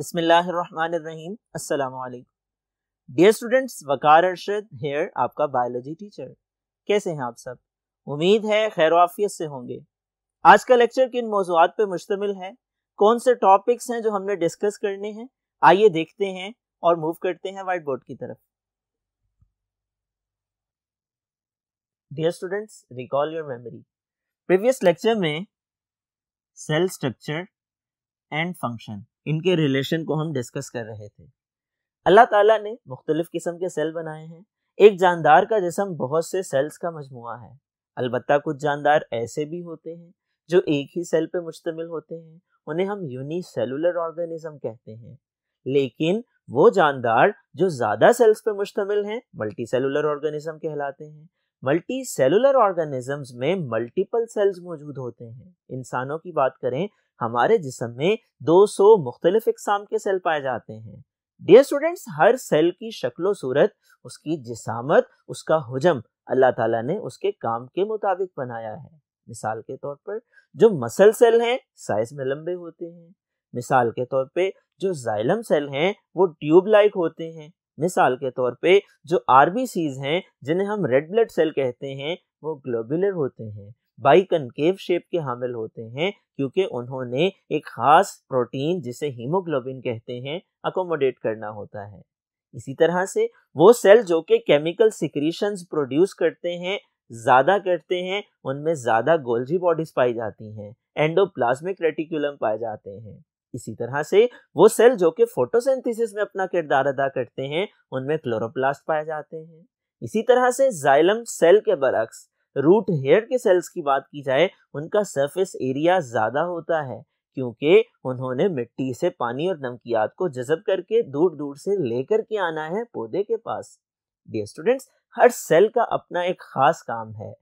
बिसमीम dear students Waqar Arshad here आपका biology teacher कैसे हैं आप सब उम्मीद है खैर वाफियत से होंगे आज का लेक्चर किन मौजूद पर मुश्तमिल है कौन से टॉपिक्स हैं जो हमने डिस्कस करने हैं आइए देखते हैं और मूव करते हैं वाइट बोर्ड की तरफ dear students recall your memory previous lecture में सेल स्ट्रक्चर एंड फंक्शन इनके रिलेशन को हम डिस्कस कर रहे थे अल्लाह ताला ने मुख्तलिफ़ किस्म के सेल बनाए हैं एक जानदार का जिसम बहुत से सेल्स का मजमु है अलबत् कुछ जानदार ऐसे भी होते हैं जो एक ही सेल पे मुश्तमिल होते हैं उन्हें हम यूनिसेलुलर ऑर्गेनिज्म कहते हैं लेकिन वो जानदार जो ज़्यादा सेल्स पे मुश्तमिल हैं मल्टी सेलुलर ऑर्गेनिज्म कहलाते हैं मल्टी सेलुलर ऑर्गेनिजम्स में मल्टीपल सेल्स मौजूद होते हैं इंसानों की बात करें हमारे जिसम में 200 सौ मुख्तलिफ इकसाम के सेल पाए जाते हैं डियर स्टूडेंट्स हर सेल की शक्लो सूरत उसकी जिसामत उसका हजम अल्लाह ताला ने उसके काम के मुताबिक बनाया है मिसाल के तौर पर जो मसल सेल हैं साइज में लंबे होते हैं मिसाल के तौर पे जो जाइलम सेल हैं वो ट्यूब लाइक होते हैं मिसाल के तौर पे जो आर हैं जिन्हें हम रेड ब्लड सेल कहते हैं वो ग्लोबुलर होते हैं बाई कनकेव शेप के हामिल होते हैं क्योंकि उन्होंने एक खास प्रोटीन जिसे हीमोग्लोबिन कहते हैं अकोमोडेट करना होता है इसी तरह से वो सेल जो कि केमिकल सिक्रीशंस प्रोड्यूस करते हैं ज़्यादा करते हैं उनमें ज़्यादा गोल्जी बॉडीज पाई जाती हैं एंडोप्लाज्मिक रेटिकुलम पाए जाते हैं इसी तरह से वो सेल जो कि फोटोसेंथिसिस में अपना किरदार अदा करते हैं उनमें क्लोरोप्लास्ट पाए जाते हैं इसी तरह से जाइलम सेल के बरक्स रूट हेयर के सेल्स की बात की जाए उनका सरफेस एरिया ज़्यादा होता है क्योंकि उन्होंने मिट्टी से पानी और नमकियात को जजब करके दूर दूर से लेकर के आना है पौधे के पास डियर स्टूडेंट्स हर सेल का अपना एक खास काम है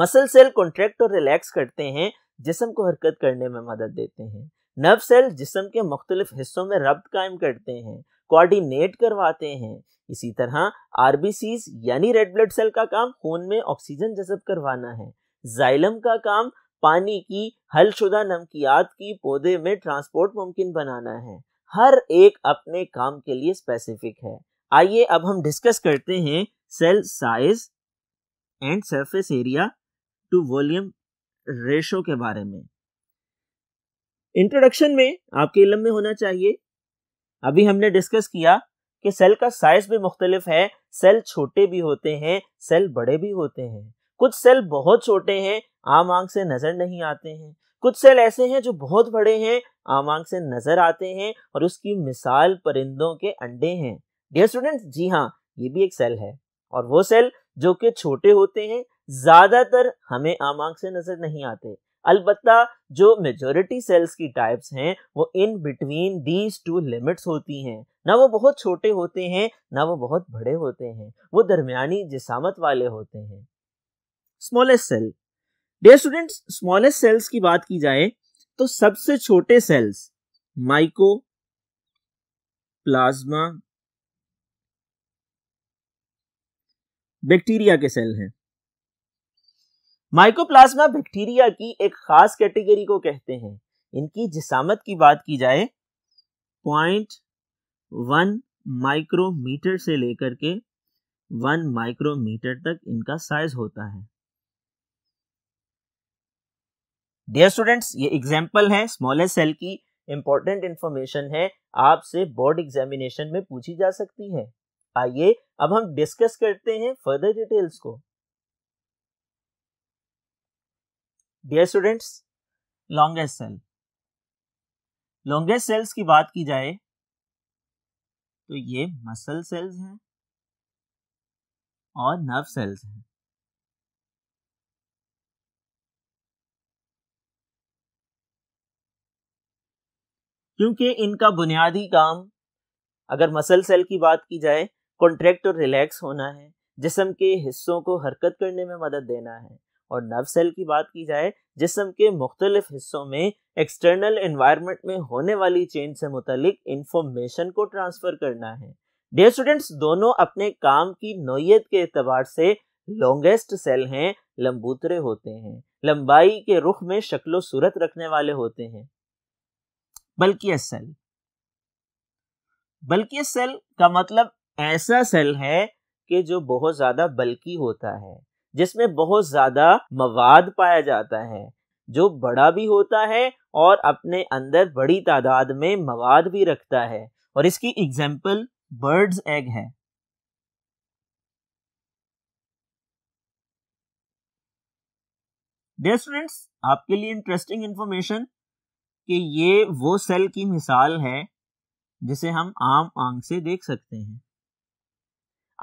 मसल सेल कॉन्ट्रैक्ट और रिलैक्स करते हैं जिसम को हरकत करने में मदद देते हैं नर्व सेल जिसम के मुख्तलिफ हिस्सों में रब्त कायम करते हैं कोऑर्डिनेट करवाते हैं इसी तरह आरबीसीज यानी रेड ब्लड सेल का काम खून में ऑक्सीजन जजब करवाना है जाइलम का काम पानी की हलशुदा नमकियात की पौधे में ट्रांसपोर्ट मुमकिन बनाना है हर एक अपने काम के लिए स्पेसिफिक है आइए अब हम डिस्कस करते हैं cell size and surface area to volume ratio के बारे में इंट्रोडक्शन में आपके इलम में होना चाहिए अभी हमने डिस्कस किया कि सेल का साइज भी मुख्तलिफ है सेल छोटे भी होते हैं सेल बड़े भी होते हैं कुछ सेल बहुत छोटे हैं आम आंख से नजर नहीं आते हैं कुछ सेल ऐसे हैं जो बहुत बड़े हैं आम आंख से नजर आते हैं और उसकी मिसाल परिंदों के अंडे हैं डियर स्टूडेंट्स जी हाँ ये भी एक सेल है और वो सेल जो कि छोटे होते हैं ज्यादातर हमें आम आंख से नजर नहीं आते अलबत् जो मेजोरिटी सेल्स की टाइप्स हैं वो in between these two limits होती हैं ना वो बहुत छोटे होते हैं ना वो बहुत बड़े होते हैं वो दरमियानी जिसामत वाले होते हैं smallest cell dear students smallest cells की बात की जाए तो सबसे छोटे सेल्स माइको प्लाज्मा बैक्टीरिया के सेल हैं माइकोप्लाज्मा बैक्टीरिया की एक खास कैटेगरी को कहते हैं इनकी जिसामत की बात की जाए पॉइंट वन माइक्रोमीटर से लेकर के वन माइक्रोमीटर तक इनका साइज होता है डियर स्टूडेंट्स ये एग्जाम्पल है स्मॉलेस्ट सेल की इंपॉर्टेंट इंफॉर्मेशन है आपसे बोर्ड एग्जामिनेशन में पूछी जा सकती है आइए अब हम डिस्कस करते हैं फर्दर डिटेल्स को dear students longest cell longest cells की बात की जाए तो ये मसल सेल्स हैं और नर्व सेल्स हैं क्योंकि इनका बुनियादी काम अगर मसल सेल की बात की जाए कॉन्ट्रैक्ट और रिलैक्स होना है जिसम के हिस्सों को हरकत करने में मदद देना है और नर्व सेल की बात की जाए जिसम के मुख्तलिफ हिस्सों में एक्सटर्नल इन्वायरमेंट में होने वाली चेंज से मुतलिक इंफॉर्मेशन को ट्रांसफ़र करना है डियर स्टूडेंट्स दोनों अपने काम की नोयत के अतबार से लॉन्गेस्ट सेल हैं लंबूतरे होते हैं लंबाई के रुख में शक्लो सूरत रखने वाले होते हैं बल्कि सेल बल्कि सेल का मतलब ऐसा सेल है कि जो बहुत ज़्यादा बल्कि होता है जिसमें बहुत ज़्यादा मवाद पाया जाता है जो बड़ा भी होता है और अपने अंदर बड़ी तादाद में मवाद भी रखता है और इसकी एग्जाम्पल बर्ड्स एग है स्टूडेंट्स आपके लिए इंटरेस्टिंग इंफॉर्मेशन कि ये वो सेल की मिसाल है जिसे हम आम आंख से देख सकते हैं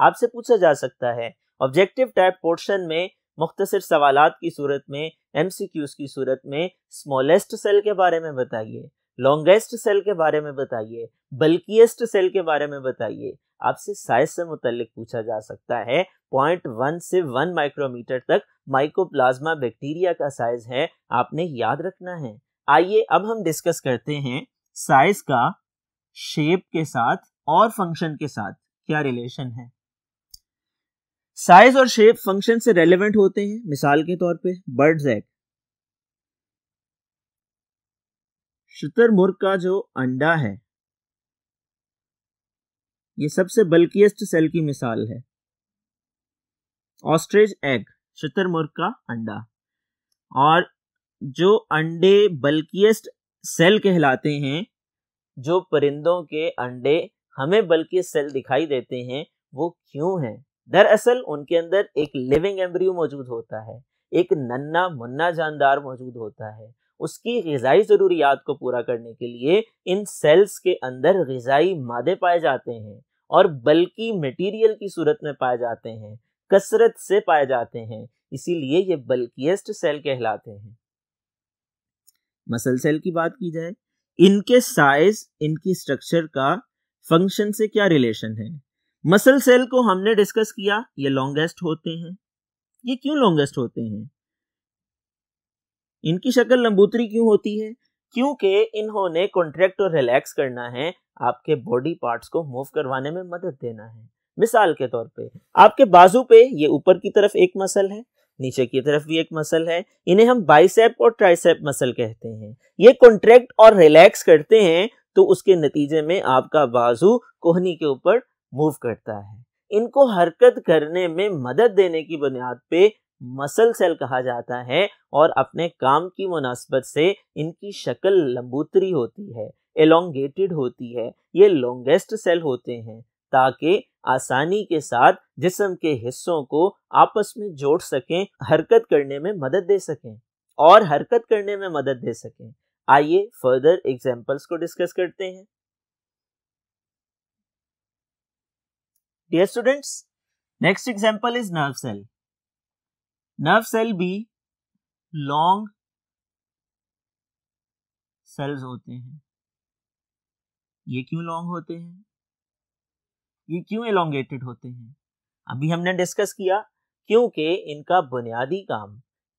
आपसे पूछा जा सकता है ऑब्जेक्टिव टाइप पोर्शन में मुख्तर सवाल की सूरत में एम की सूरत में स्मॉलेस्ट सेल के बारे में बताइए लॉन्गेस्ट सेल के बारे में बताइए बल्कीस्ट सेल के बारे में बताइए आपसे साइज से मुतलिक पूछा जा सकता है पॉइंट वन से वन माइक्रोमीटर तक माइकोप्लाज्मा बैक्टीरिया का साइज है आपने याद रखना है आइए अब हम डिस्कस करते हैं साइज का शेप के साथ और फंक्शन के साथ क्या रिलेशन है साइज और शेप फंक्शन से रेलेवेंट होते हैं मिसाल के तौर पे बर्ड्स एग शुतर मुर्ग का जो अंडा है ये सबसे बल्किएस्ट सेल की मिसाल है ऑस्ट्रेज एग शुतर मुर्ग का अंडा और जो अंडे बल्किएस्ट सेल कहलाते हैं जो परिंदों के अंडे हमें बल्कि सेल दिखाई देते हैं वो क्यों हैं दरअसल उनके अंदर एक लिविंग एम्ब्रियो मौजूद होता है एक नन्ना मुन्ना जानदार मौजूद होता है उसकी गजाई ज़रूरियात को पूरा करने के लिए इन सेल्स के अंदर गजाई मादे पाए जाते हैं और बल्कि मटेरियल की सूरत में पाए जाते हैं कसरत से पाए जाते हैं इसीलिए ये बल्किएस्ट सेल कहलाते हैं मसल सेल की बात की जाए इनके साइज इनकी स्ट्रक्चर का फंक्शन से क्या रिलेशन है मसल सेल को हमने डिस्कस किया ये लॉन्गेस्ट होते हैं ये क्यों लॉन्गेस्ट होते हैं इनकी शक्ल लंबूतरी क्यों होती है क्योंकि इन्होंने कॉन्ट्रैक्ट और रिलैक्स करना है आपके बॉडी पार्ट्स को मूव करवाने में मदद देना है मिसाल के तौर पे आपके बाजू पे ये ऊपर की तरफ एक मसल है नीचे की तरफ भी एक मसल है इन्हें हम बाइसेप और ट्राइसेप मसल कहते हैं ये कॉन्ट्रैक्ट और रिलैक्स करते हैं तो उसके नतीजे में आपका बाजू कोहनी के ऊपर मूव करता है इनको हरकत करने में मदद देने की बुनियाद पे मसल सेल कहा जाता है और अपने काम की मुनासबत से इनकी शक्ल लंबूतरी होती है एलोंगेटेड होती है ये लॉन्गेस्ट सेल होते हैं ताकि आसानी के साथ जिसम के हिस्सों को आपस में जोड़ सकें हरकत करने में मदद दे सकें और हरकत करने में मदद दे सकें आइए फर्दर एग्जाम्पल्स को डिस्कस करते हैं Dear students, next example is nerve cell. Nerve cell भी long cells होते हैं ये क्यों long होते हैं ये क्यों एलोंगेटेड होते हैं अभी हमने डिस्कस किया क्योंकि इनका बुनियादी काम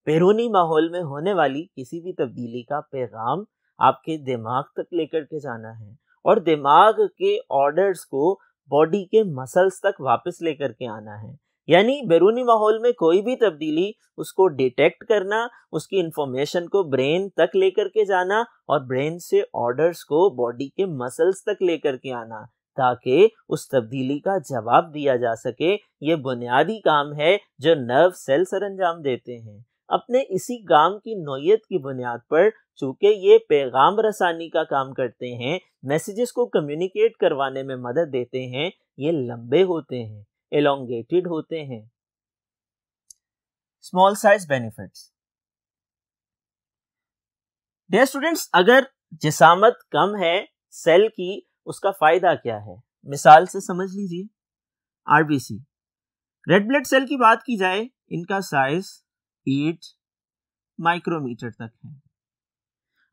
बैरूनी माहौल में होने वाली किसी भी तब्दीली का पैगाम आपके दिमाग तक लेकर के जाना है और दिमाग के ऑर्डर्स को बॉडी के मसल्स तक वापस लेकर के आना है यानी बैरूनी माहौल में कोई भी तब्दीली उसको डिटेक्ट करना उसकी इंफॉर्मेशन को ब्रेन तक लेकर के जाना और ब्रेन से ऑर्डर्स को बॉडी के मसल्स तक लेकर के आना ताकि उस तब्दीली का जवाब दिया जा सके ये बुनियादी काम है जो नर्व सेल्स अंजाम देते हैं अपने इसी काम की नोयत की बुनियाद पर चूँकि ये पैगाम रसानी का काम करते हैं मैसेजेस को कम्युनिकेट करवाने में मदद देते हैं ये लंबे होते हैं एलोंगेटेड होते हैं small size benefits dear students अगर जिसामत कम है सेल की उसका फायदा क्या है मिसाल से समझ लीजिए आरबीसी रेड ब्लड सेल की बात की जाए इनका साइज एट माइक्रोमीटर तक है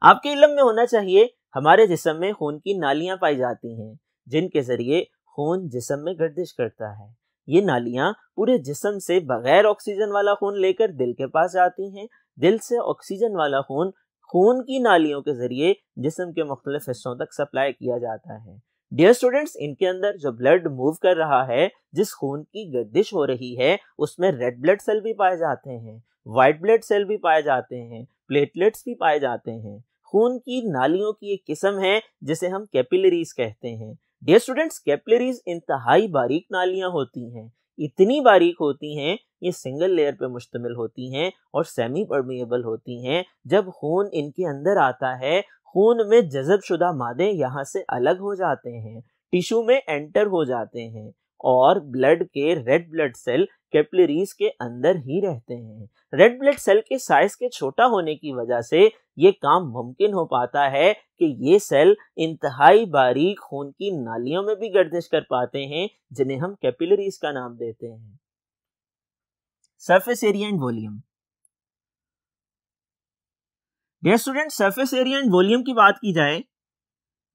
आपके इलम में होना चाहिए हमारे जिसम में खून की नालियां पाई जाती हैं जिनके जरिए खून जिसम में गर्दिश करता है ये नालियां पूरे जिसम से बगैर ऑक्सीजन वाला खून लेकर दिल के पास जाती हैं दिल से ऑक्सीजन वाला खून खून की नालियों के जरिए जिसम के मुख्तलिफ हिस्सों तक सप्लाई किया जाता है डियर स्टूडेंट्स इनके अंदर जो ब्लड मूव कर रहा है जिस खून की गर्दिश हो रही है उसमें रेड ब्लड सेल भी पाए जाते हैं वाइट ब्लड सेल भी पाए जाते हैं प्लेटलेट्स भी पाए जाते हैं खून की नालियों की एक किस्म है जिसे हम कैपिलरीज कहते हैं डियर स्टूडेंट्स कैपिलरीज इंतहाई बारीक नालियां होती हैं इतनी बारीक होती हैं ये सिंगल लेयर पे मुश्तमिल होती हैं और सेमी परमिएबल होती हैं जब खून इनके अंदर आता है खून में जजब शुदा मादे यहाँ से अलग हो जाते हैं टिश्यू में एंटर हो जाते हैं और ब्लड के रेड ब्लड सेल कैपिलरीज के अंदर ही रहते हैं रेड ब्लड सेल के साइज के छोटा होने की वजह से ये काम मुमकिन हो पाता है कि ये सेल इंतहाई बारीक खून की नालियों में भी गर्दिश कर पाते हैं जिन्हें हम कैपिलरीज का नाम देते हैं surface area and volume dear student surface area and volume की बात की जाए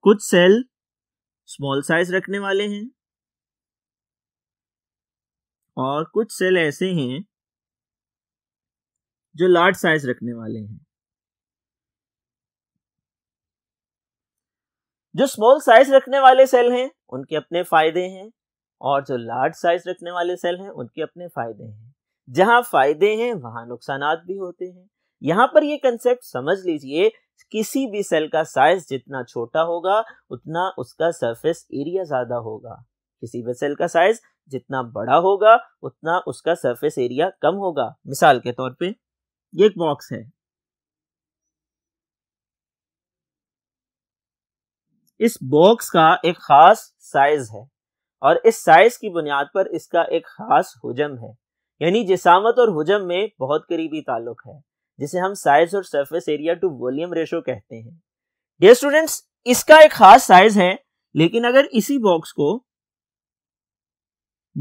कुछ सेल स्मॉल साइज रखने वाले हैं और कुछ सेल ऐसे हैं जो लार्ज साइज रखने वाले हैं जो स्मॉल साइज रखने वाले सेल हैं उनके अपने फायदे हैं और जो लार्ज साइज रखने वाले सेल हैं उनके अपने फायदे हैं जहां फायदे हैं वहां नुकसान भी होते हैं यहां पर ये कंसेप्ट समझ लीजिए किसी भी सेल का साइज जितना छोटा होगा उतना उसका सरफेस एरिया ज्यादा होगा किसी भी सेल का साइज जितना बड़ा होगा उतना उसका सरफेस एरिया कम होगा मिसाल के तौर पे ये एक बॉक्स है इस बॉक्स का एक खास साइज है और इस साइज की बुनियाद पर इसका एक खास हुजम है यानी जिसामत और हुजम में बहुत करीबी ताल्लुक है जिसे हम साइज और surface area to volume ratio कहते हैं डे स्टूडेंट्स इसका एक खास साइज है लेकिन अगर इसी बॉक्स को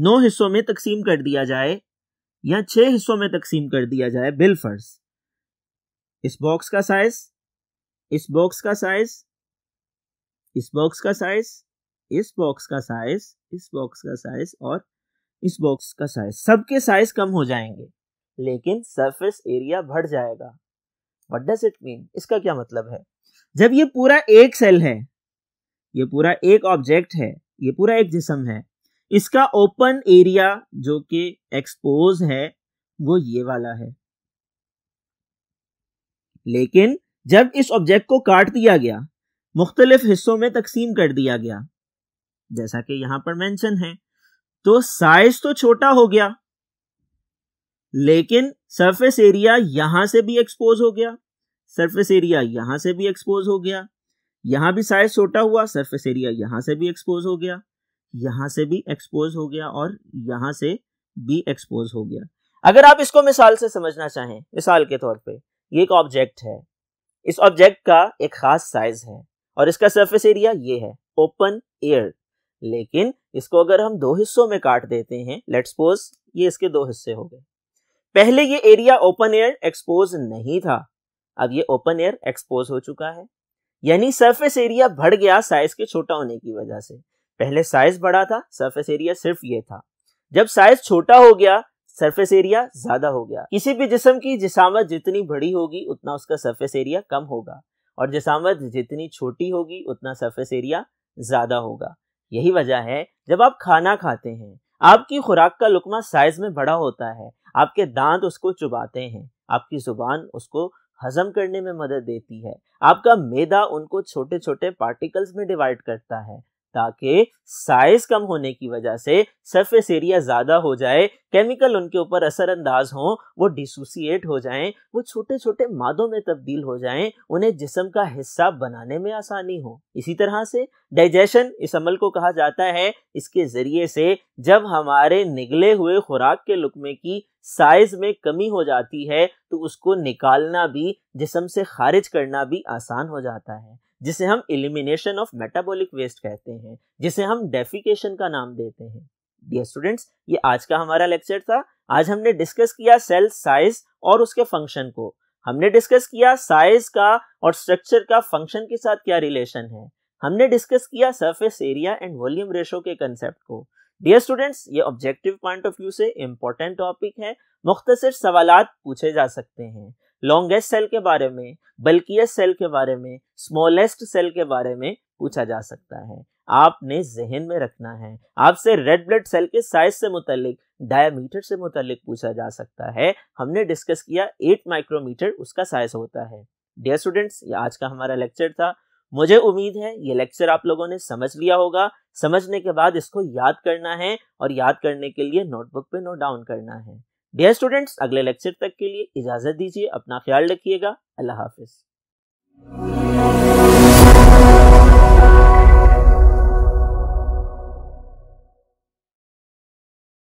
नौ हिस्सों में तकसीम कर दिया जाए या छह हिस्सों में तकसीम कर दिया जाए बिलफर्स इस बॉक्स का साइज इस बॉक्स का साइज इस बॉक्स का साइज इस बॉक्स का साइज इस बॉक्स का साइज और इस बॉक्स का साइज सबके साइज कम हो जाएंगे लेकिन सरफेस एरिया बढ़ जाएगा वट डज इट मीन इसका क्या मतलब है जब ये पूरा एक सेल है ये पूरा एक ऑब्जेक्ट है ये पूरा एक जिसम है इसका ओपन एरिया जो कि एक्सपोज है वो ये वाला है लेकिन जब इस ऑब्जेक्ट को काट दिया गया मुख्तलिफ हिस्सों में तकसीम कर दिया गया जैसा कि यहां पर मेंशन है तो साइज तो छोटा हो गया लेकिन सरफेस एरिया यहां से भी एक्सपोज हो गया सरफेस एरिया यहां से भी एक्सपोज हो गया यहां भी साइज छोटा हुआ सरफेस एरिया यहां से भी एक्सपोज हो गया यहां से भी एक्सपोज हो गया और यहां से भी एक्सपोज हो गया अगर आप इसको मिसाल से समझना चाहें मिसाल के तौर पे ये एक ऑब्जेक्ट है इस ऑब्जेक्ट का एक खास साइज है और इसका सरफेस एरिया ये है ओपन एयर लेकिन इसको अगर हम दो हिस्सों में काट देते हैं लेट्स सपोज ये इसके दो हिस्से हो गए पहले ये एरिया ओपन एयर एक्सपोज नहीं था अब ये ओपन एयर एक्सपोज हो चुका है यानी सरफेस एरिया बढ़ गया साइज के छोटा होने की वजह से पहले साइज बड़ा था सरफेस एरिया सिर्फ ये था जब साइज छोटा हो गया सरफेस एरिया ज्यादा हो गया किसी भी जिसम की जिसामत जितनी बड़ी होगी उतना उसका सरफेस एरिया कम होगा और जिसामत जितनी छोटी होगी उतना सरफेस एरिया ज्यादा होगा यही वजह है जब आप खाना खाते हैं आपकी खुराक का लुकमा साइज में बड़ा होता है आपके दांत उसको चुबाते हैं आपकी जुबान उसको हजम करने में मदद देती है आपका मैदा उनको छोटे छोटे पार्टिकल्स में डिवाइड करता है ताकि साइज कम होने की वजह से सरफेस एरिया ज़्यादा हो जाए केमिकल उनके ऊपर असरअंदाज हो वो डिसोसिएट हो जाएं वो छोटे छोटे मादों में तब्दील हो जाएं उन्हें जिसम का हिस्सा बनाने में आसानी हो इसी तरह से डाइजेशन इस अमल को कहा जाता है इसके ज़रिए से जब हमारे निगले हुए खुराक के लुकमे की साइज में कमी हो जाती है तो उसको निकालना भी जिसम से खारिज करना भी आसान हो जाता है जिसे हम इलिमिनेशन ऑफ मेटाबॉलिक वेस्ट कहते हैं जिसे हम डेफिकेशन का नाम देते हैं डियर स्टूडेंट्स ये आज का हमारा लेक्चर था आज हमने डिस्कस किया सेल साइज और उसके फंक्शन को हमने डिस्कस किया साइज का और स्ट्रक्चर का फंक्शन के साथ क्या रिलेशन है हमने डिस्कस किया surface area and volume ratio के कंसेप्ट को डियर स्टूडेंट्स ये ऑब्जेक्टिव पॉइंट ऑफ व्यू से इम्पोर्टेंट टॉपिक है मुख्तर सवाल पूछे जा सकते हैं लॉन्गेस्ट सेल के बारे में बल्कियस सेल के बारे में स्मॉलेस्ट सेल के बारे में पूछा जा सकता है आपने जहन में रखना है आपसे रेड ब्लड सेल के साइज से मुतलिक डायमीटर से मुतलिक पूछा जा सकता है हमने डिस्कस किया एट माइक्रोमीटर उसका साइज होता है डियर स्टूडेंट्स ये आज का हमारा लेक्चर था मुझे उम्मीद है ये लेक्चर आप लोगों ने समझ लिया होगा समझने के बाद इसको याद करना है और याद करने के लिए नोटबुक पे नोट डाउन करना है डियर स्टूडेंट्स अगले लेक्चर तक के लिए इजाजत दीजिए अपना ख्याल रखिएगा अल्लाह हाफिज़